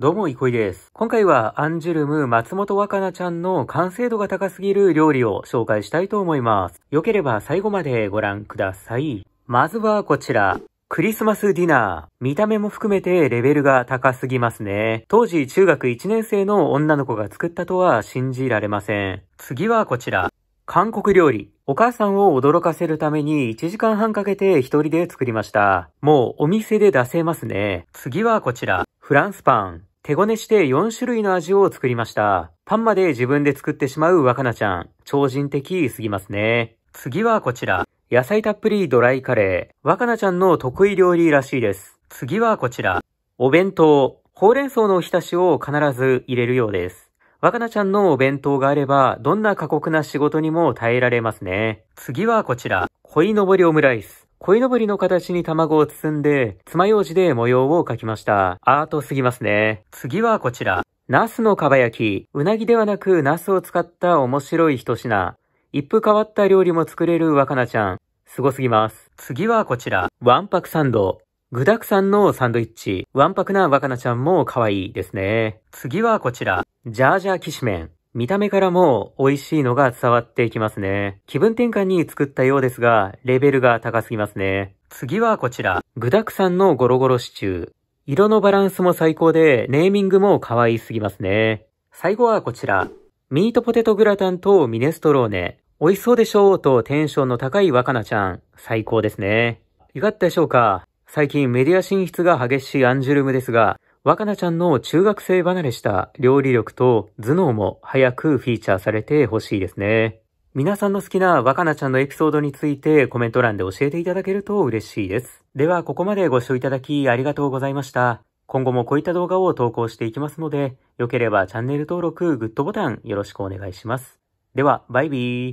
どうも、いこいです。今回はアンジュルム松本若菜ちゃんの完成度が高すぎる料理を紹介したいと思います。よければ最後までご覧ください。まずはこちら。クリスマスディナー。見た目も含めてレベルが高すぎますね。当時中学1年生の女の子が作ったとは信じられません。次はこちら。韓国料理。お母さんを驚かせるために1時間半かけて一人で作りました。もうお店で出せますね。次はこちら。フランスパン。手ごねして4種類の味を作りました。パンまで自分で作ってしまう若菜ちゃん。超人的すぎますね。次はこちら。野菜たっぷりドライカレー。若菜ちゃんの得意料理らしいです。次はこちら。お弁当。ほうれん草のおひたしを必ず入れるようです。若菜ちゃんのお弁当があれば、どんな過酷な仕事にも耐えられますね。次はこちら。鯉のぼりオムライス。鯉のぼりの形に卵を包んで、爪楊枝で模様を描きました。アートすぎますね。次はこちら。ナスのかば焼き。うなぎではなくナスを使った面白い一品。一風変わった料理も作れる若菜ちゃん。すごすぎます。次はこちら。わんぱくサンド。具沢山のサンドイッチ。わんぱくな若菜ちゃんも可愛いですね。次はこちら。ジャージャーキシメン。見た目からも美味しいのが伝わってきますね。気分転換に作ったようですが、レベルが高すぎますね。次はこちら。具沢山のゴロゴロシチュー。色のバランスも最高で、ネーミングも可愛すぎますね。最後はこちら。ミートポテトグラタンとミネストローネ。美味しそうでしょうとテンションの高い若菜ちゃん。最高ですね。いかがでしょうか最近メディア進出が激しいアンジュルムですが、若菜ちゃんの中学生離れした料理力と頭脳も早くフィーチャーされてほしいですね。皆さんの好きな若菜ちゃんのエピソードについてコメント欄で教えていただけると嬉しいです。では、ここまでご視聴いただきありがとうございました。今後もこういった動画を投稿していきますので、良ければチャンネル登録、グッドボタンよろしくお願いします。では、バイビー。